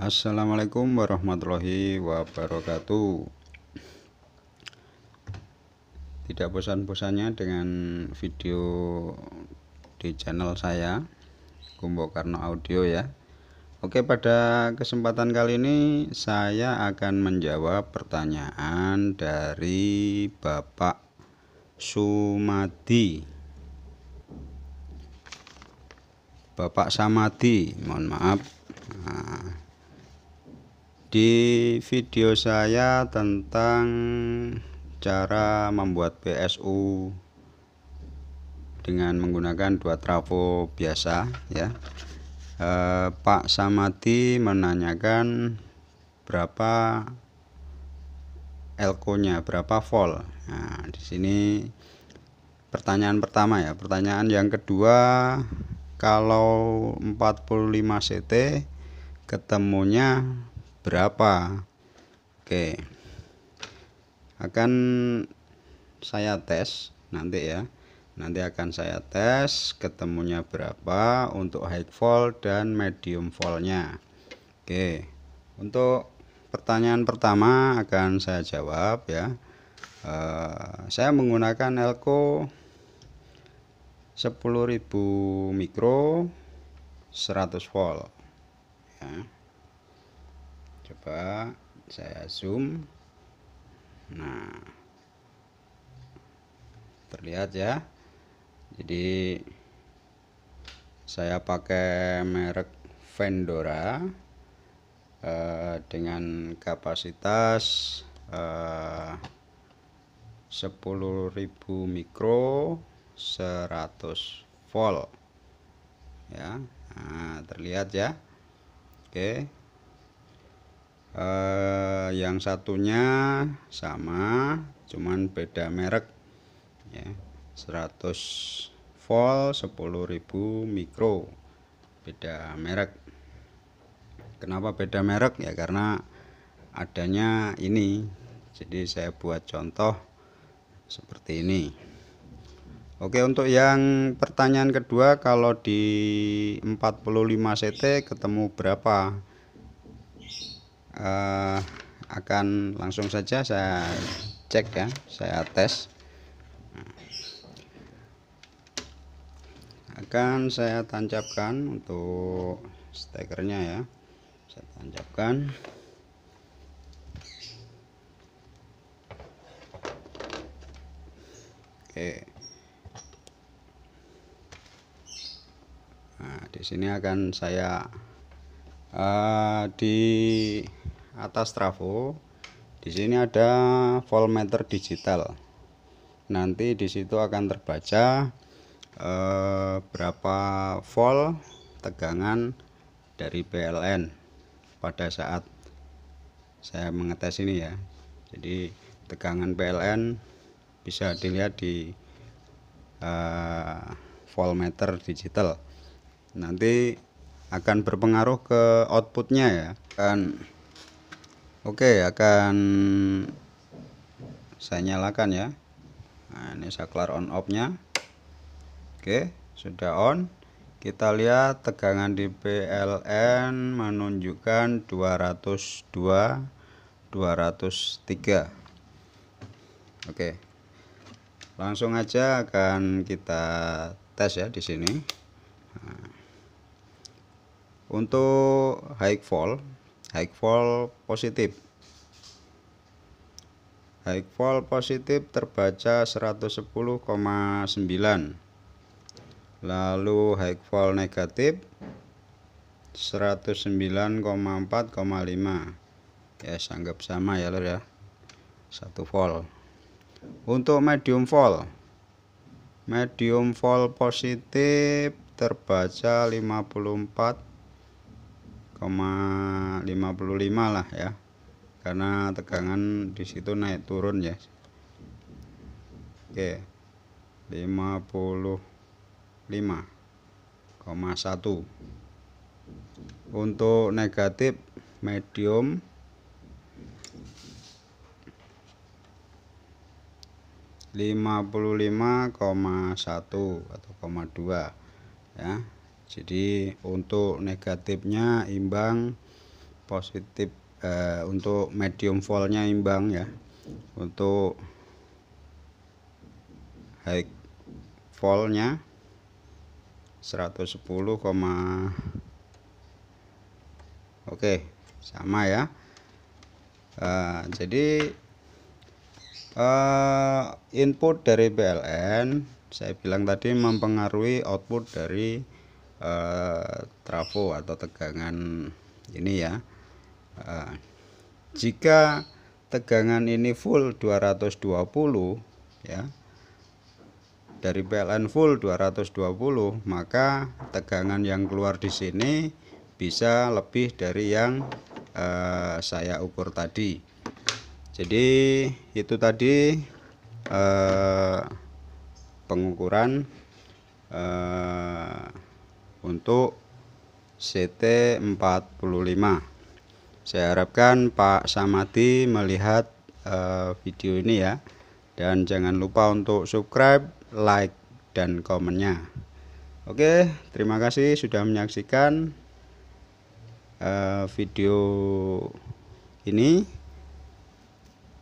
Assalamualaikum warahmatullahi wabarakatuh Tidak bosan-bosannya dengan video di channel saya Kumbo Karno Audio ya Oke pada kesempatan kali ini saya akan menjawab pertanyaan dari Bapak Sumadi Bapak Samadi mohon maaf nah, di video saya tentang cara membuat PSU dengan menggunakan dua trafo biasa ya eh, Pak Samati menanyakan berapa elko nya berapa volt nah di sini pertanyaan pertama ya pertanyaan yang kedua kalau 45 CT ketemunya berapa oke akan saya tes nanti ya nanti akan saya tes ketemunya berapa untuk high volt dan medium voltnya oke untuk pertanyaan pertama akan saya jawab ya eh, saya menggunakan elko 10.000 mikro 100 volt ya coba saya zoom nah terlihat ya jadi saya pakai merek Vendora eh, dengan kapasitas eh, 10.000 mikro 100 volt ya nah, terlihat ya oke Eh, yang satunya sama cuman beda merek ya 100 volt 10.000 mikro beda merek kenapa beda merek ya karena adanya ini jadi saya buat contoh seperti ini Oke untuk yang pertanyaan kedua kalau di 45 CT ketemu berapa eh, akan langsung saja saya cek ya saya tes akan saya tancapkan untuk stekernya ya saya tancapkan oke nah di sini akan saya uh, di atas trafo di sini ada voltmeter digital nanti di situ akan terbaca eh, berapa volt tegangan dari PLN pada saat saya mengetes ini ya jadi tegangan PLN bisa dilihat di eh, voltmeter digital nanti akan berpengaruh ke outputnya ya kan Oke, akan saya nyalakan ya. Nah, ini saklar on off-nya. Oke, sudah on. Kita lihat tegangan di PLN menunjukkan 202 203. Oke. Langsung aja akan kita tes ya di sini. Nah, untuk high fall. High-fall positif High-fall positif terbaca 110,9 Lalu high-fall negatif 109,4,5 Ya sanggap sama ya lor ya satu volt Untuk medium volt Medium volt positif terbaca 54 0,55 lah ya karena tegangan di situ naik turun ya oke 55,1 untuk negatif medium lima puluh lima koma satu atau koma dua ya jadi untuk negatifnya imbang positif eh, untuk medium voltnya imbang ya untuk high voltnya 110, oke sama ya uh, jadi uh, input dari PLN saya bilang tadi mempengaruhi output dari Eh, trafo atau tegangan ini ya uh, jika tegangan ini full 220 ya dari PLN full 220 maka tegangan yang keluar di sini bisa lebih dari yang uh, saya ukur tadi jadi itu tadi uh, pengukuran uh, untuk CT45 saya harapkan Pak Samati melihat uh, video ini ya dan jangan lupa untuk subscribe like dan komennya Oke terima kasih sudah menyaksikan uh, video ini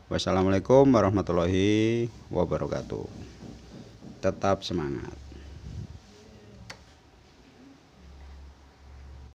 Wassalamualaikum warahmatullahi wabarakatuh tetap semangat